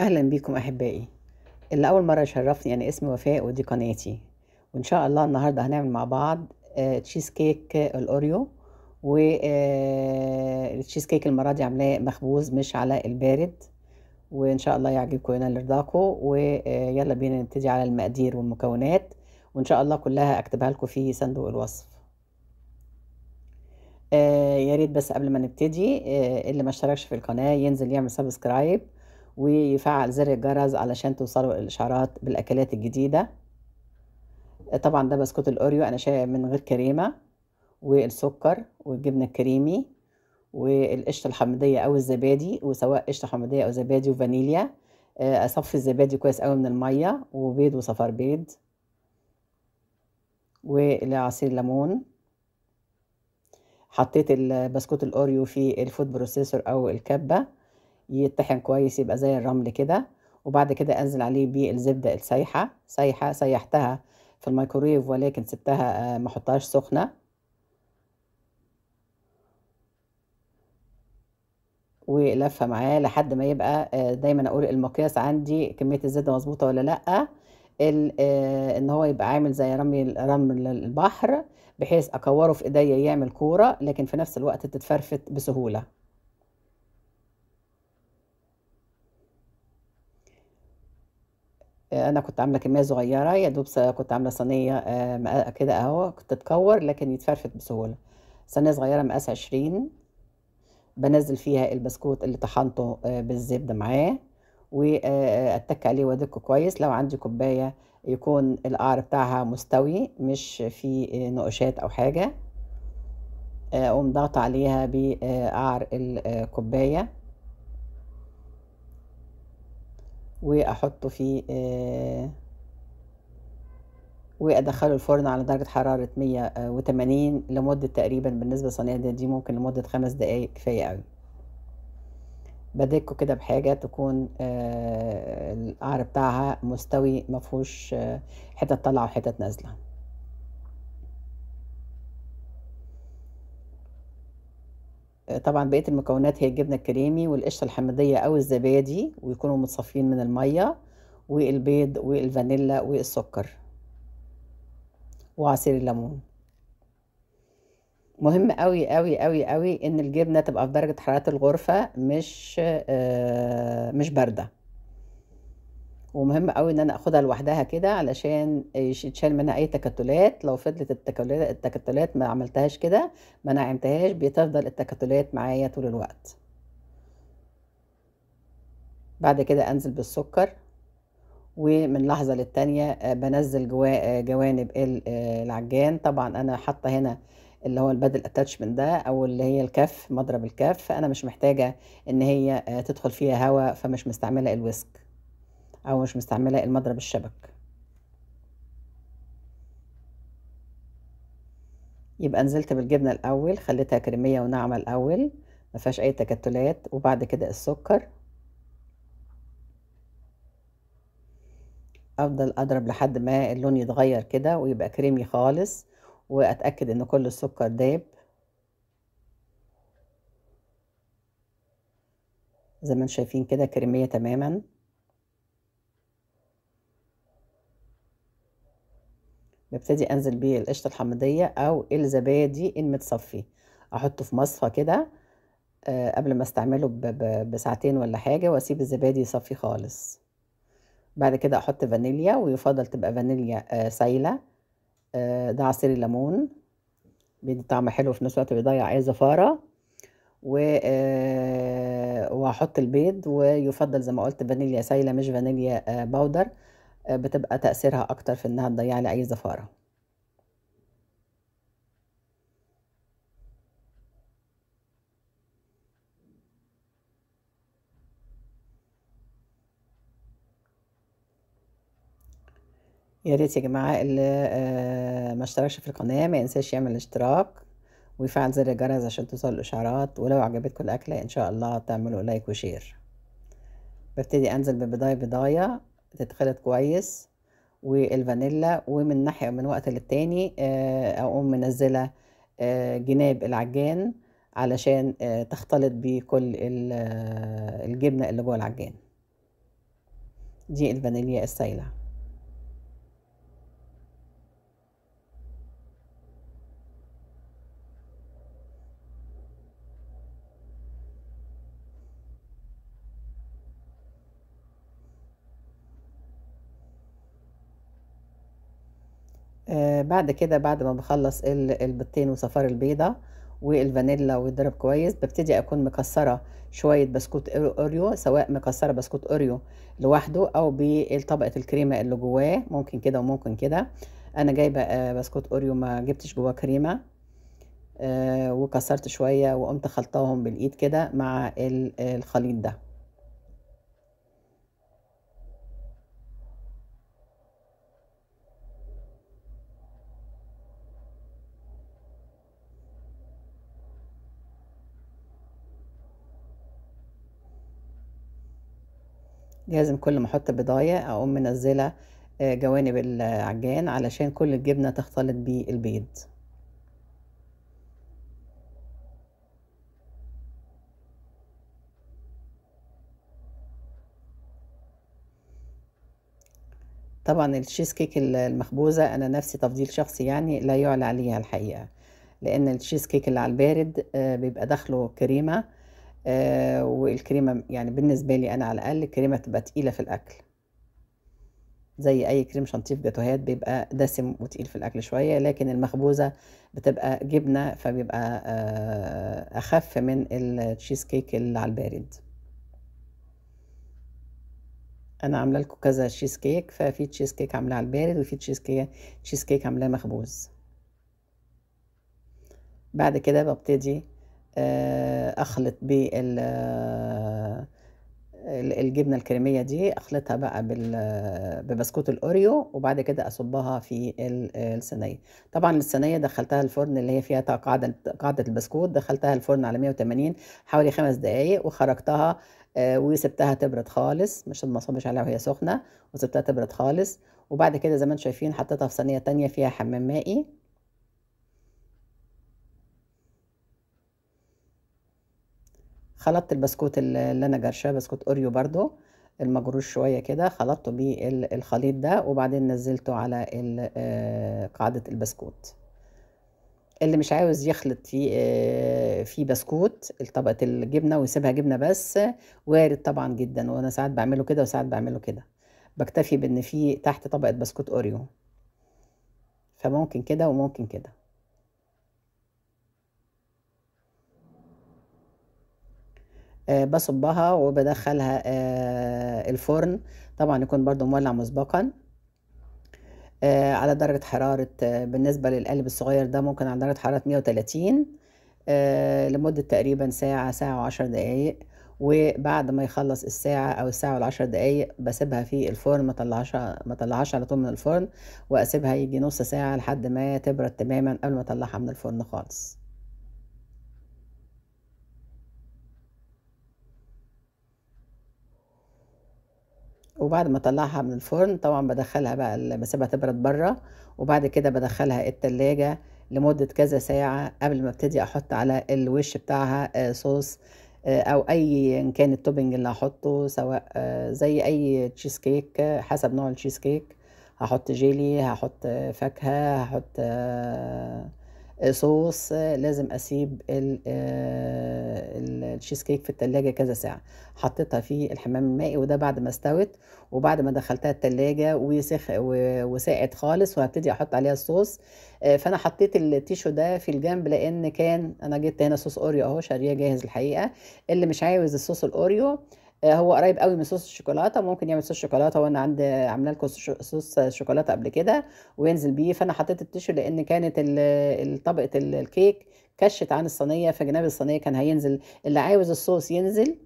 اهلا بيكم احبائي اللي اول مره يشرفني انا يعني اسمي وفاء ودي قناتي وان شاء الله النهارده هنعمل مع بعض تشيز آه، كيك الاوريو والتشيز آه، كيك المره دي عاملاه مخبوز مش على البارد وان شاء الله يعجبكم وينال رضاكم ويلا آه، بينا نبتدي على المقادير والمكونات وان شاء الله كلها اكتبها لكم في صندوق الوصف آه يا ريت بس قبل ما نبتدي آه اللي ما اشتركش في القناه ينزل يعمل سبسكرايب ويفعل زر الجرس علشان توصلوا الإشعارات بالأكلات الجديدة طبعا ده بسكوت الأوريو أنا شاية من غير كريمة والسكر والجبنة الكريمي والقشطة الحمضية أو الزبادي وسواء قشطة حمضية أو زبادي وفانيليا آه، أصفي الزبادي كويس قوي من المية وبيض وصفار بيض وعصير ليمون حطيت البسكوت الأوريو في الفود بروسيسور أو الكبة يطحن كويس يبقى زي الرمل كده وبعد كده انزل عليه بالزبده السايحه سايحه سيحتها في الميكرويف ولكن سبتها آه، ما احطهاش سخنه ولفها معاه لحد ما يبقى آه، دايما اقول المقياس عندي كميه الزبده مظبوطه ولا لا آه، ان هو يبقى عامل زي رمي رمل البحر بحيث اكوره في ايديا يعمل كوره لكن في نفس الوقت تتفرفت بسهوله انا كنت عامله كميه صغيره يا دوب كنت عامله صينيه آه، كده اهو تتكور لكن يتفرفت بسهوله صينيه صغيره مقاس عشرين بنزل فيها البسكوت اللي طحنته آه، بالزبده معاه واتك آه، عليه وادكه كويس لو عندي كوبايه يكون القعر بتاعها مستوي مش في نقشات او حاجه اقوم ضغط عليها بقعر الكوبايه واحطه في آه، وادخله الفرن على درجه حراره 180 آه، لمده تقريبا بالنسبه لصينيه دي, دي ممكن لمده خمس دقائق كفايه قوي بدكه كده بحاجه تكون آه، القعر بتاعها مستوي مفهوش حتت طالعه وحتت نازله طبعا بقيه المكونات هي الجبنه الكريمي والقشطه الحميديه او الزبادي ويكونوا متصفين من الميه والبيض والفانيلا والسكر وعصير الليمون مهم قوي قوي قوي قوي ان الجبنه تبقى في درجه حراره الغرفه مش آه، مش بارده ومهم قوي ان انا اخدها لوحدها كده علشان آه، يتشال منها اي تكتلات لو فضلت التكتلات التكتلات ما عملتهاش كده ما نعمتهاش بتفضل التكتلات معايا طول الوقت بعد كده انزل بالسكر ومن لحظة للتانية آه، بنزل جوا آه، جوانب العجان طبعا انا حاطة هنا اللي هو البدل اتاتشمنت ده او اللي هي الكف مضرب الكف انا مش محتاجة ان هي تدخل فيها هواء فمش مستعملة الويسك او مش مستعمله المضرب الشبك يبقى نزلت بالجبنه الاول خليتها كريميه وناعمه الاول ما فيهاش اي تكتلات وبعد كده السكر افضل اضرب لحد ما اللون يتغير كده ويبقى كريمي خالص واتاكد ان كل السكر داب زي ما شايفين كده كريميه تماما ببتدي انزل بيه القشطه الحمضيه او الزبادي المتصفي احطه في مصفى كده آه، قبل ما استعمله بساعتين ولا حاجه واسيب الزبادي يصفي خالص بعد كده احط فانيليا ويفضل تبقى فانيليا آه، سايله آه، ده عصير الليمون بيدي طعم حلو في نفس الوقت بيضيع اي زفاره و وهحط البيض ويفضل زي ما قلت فانيليا سايله مش فانيليا باودر بتبقى تأثيرها أكتر في إنها تضيع لي أي زفارة يا ريت يا جماعة اللي آه، ما اشتركش في القناة ما ينساش يعمل اشتراك ويفعل زر الجرس عشان توصل الإشعارات ولو عجبتكم الأكلة إن شاء الله تعملوا لايك وشير ببتدي أنزل ببداية بداية تتخلط كويس والفانيلا ومن ناحية من وقت للتاني آه، أقوم منزلة آه، جناب العجان علشان آه، تختلط بكل الجبنة اللي جوه العجان دي الفانيليا السايله آه، بعد كده بعد ما بخلص البيضتين وصفار البيضة والفانيلا ويتضرب كويس ببتدي اكون مكسره شويه بسكوت اوريو سواء مكسره بسكوت اوريو لوحده او بطبقه الكريمه اللي جواه ممكن كده وممكن كده انا جايبه آه، بسكوت اوريو ما جبتش جواه كريمه آه، وكسرت شويه وقمت خلطاهم بالايد كده مع الخليط ده لازم كل ما احط بضايه اقوم منزله آه، جوانب العجان علشان كل الجبنه تختلط بالبيض طبعا التشيز كيك المخبوزه انا نفسي تفضيل شخصي يعني لا يعلى عليها الحقيقه لان التشيز كيك اللي على البارد آه، بيبقى داخله كريمه آه، والكريمة يعني بالنسبة لي أنا على الأقل الكريمة تبقى تقيلة في الأكل زي أي كريم شانتيه في جاتوهات بيبقى دسم وتقيل في الأكل شوية لكن المخبوزة بتبقى جبنة فبيبقى آه، أخف من التشيز كيك اللي على البارد انا عامله لكم كذا تشيز كيك ففي تشيز كيك عاملة على البارد وفي تشيز كيك تشيز كيك عاملة مخبوز بعد كده ببتدي آه، اخلط بال آه، الجبنه الكريميه دي اخلطها بقى ببسكوت الاوريو وبعد كده اصبها في الصينيه طبعا الصينيه دخلتها الفرن اللي هي فيها قاعده قاعده البسكوت دخلتها الفرن على 180 حوالي خمس دقائق وخرجتها آه، وسبتها تبرد خالص مش ما صبش عليها وهي سخنه وسبتها تبرد خالص وبعد كده زي ما انتم شايفين حطيتها في صينيه تانية فيها حمام مائي خلطت البسكوت اللي انا جرشاه بسكوت اوريو برضو المجروش شويه كده خلطته بالخليط ده وبعدين نزلته على آه، قاعده البسكوت اللي مش عاوز يخلط في آه، في بسكوت طبقه الجبنه ويسيبها جبنه بس وارد طبعا جدا وانا ساعات بعمله كده وساعات بعمله كده بكتفي بان في تحت طبقه بسكوت اوريو فممكن كده وممكن كده آه، بصبها وبدخلها آه، الفرن طبعا يكون برضو مولع مسبقا آه، على درجة حرارة بالنسبة للقلب الصغير ده ممكن على درجة حرارة 130 لمدة تقريبا ساعة ساعة وعشر دقايق وبعد ما يخلص الساعة أو الساعة والعشر دقايق بسيبها في الفرن ما طلعهاش على طول من الفرن وأسيبها يجي نص ساعة لحد ما تبرد تماما قبل ما أطلعها من الفرن خالص وبعد ما اطلعها من الفرن طبعا بدخلها بقى بسيبها تبرد بره وبعد كده بدخلها التلاجة لمدة كذا ساعة قبل ما ابتدي احط على الوش بتاعها آه، صوص آه، او اي كان التوبنج اللي هحطه سواء آه، زي اي تشيز كيك حسب نوع التشيز كيك هحط جيلي هحط فاكهة هحط صوص آه، لازم اسيب الشيز كيك آه، في التلاجة كذا ساعة حطيتها في الحمام المائي وده بعد ما استوت وبعد ما دخلتها التلاجة وسخ وساعت خالص وهبتدي احط عليها الصوص آه، فانا حطيت التيشو ده في الجنب لان كان انا جبت هنا صوص اوريو اهو شاريه جاهز الحقيقة اللي مش عاوز الصوص الاوريو آه، هو قريب قوي من صوص الشوكولاته ممكن يعمل صوص شوكولاته وانا عند عامله لكم صوص شوكولاته قبل كده وينزل بيه فانا حطيت التيشو لان كانت طبقه الكيك كشت عن الصينيه فجناب الصينيه كان هينزل اللي عاوز الصوص ينزل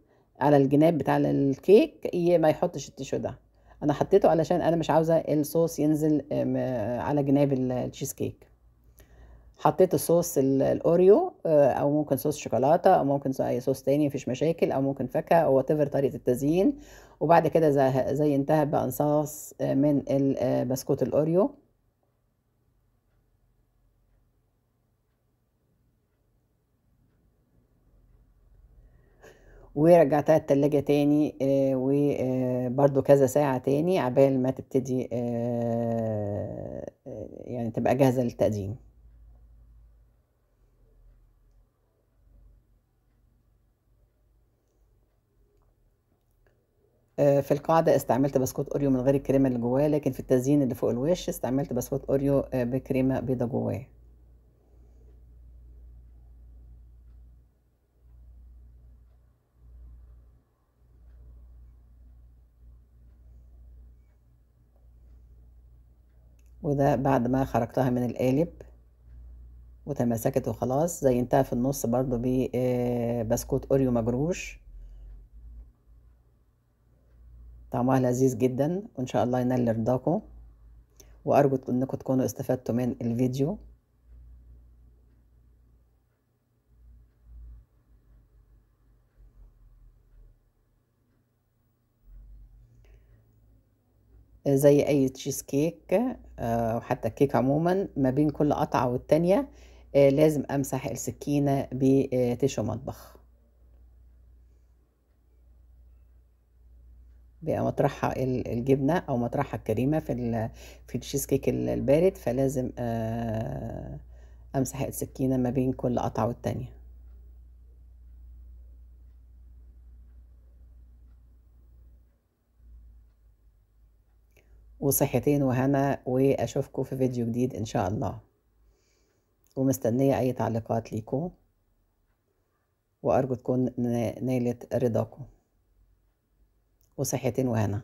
على الجناب بتاع الكيك ما يحطش التيشو ده انا حطيته علشان انا مش عاوزه الصوص ينزل آه، على جناب التشيز كيك حطيت صوص الاوريو آه، او ممكن صوص شوكولاته او ممكن اي صوص تاني مفيش مشاكل او ممكن فاكهه او ايفر طريقه التزيين وبعد كده زينتها بانصاص آه، من آه، بسكوت الاوريو ورجعتها التلاجة تاني وبرده كذا ساعة تاني عبال ما تبتدي يعني تبقى جاهزة للتقديم آه، في القاعدة استعملت بسكوت أوريو من غير الكريمة اللي جواه لكن في التزيين اللي فوق الوش استعملت بسكوت أوريو آه، بكريمة بيضة جواه وده بعد ما خرجتها من القالب وتماسكت وخلاص زينتها في النص برضو ببسكوت آه، أوريو مجروش طعمها لذيذ جدا وإن شاء الله ينال رضاكم وأرجو أنكم تكونوا استفدتوا من الفيديو زي اي تشيز كيك آه، وحتى حتى الكيك عموما ما بين كل قطعه والتانيه آه، لازم امسح السكينه بتيشو آه، مطبخ بيبقى مطرحها الجبنه او مطرحها الكريمه في في التشيز كيك البارد فلازم آه، امسح السكينه ما بين كل قطعه والتانيه وصحتين وهنا واشوفكم في فيديو جديد ان شاء الله ومستنيه اي تعليقات ليكم وارجو تكون نالت رضاكم وصحة وهنا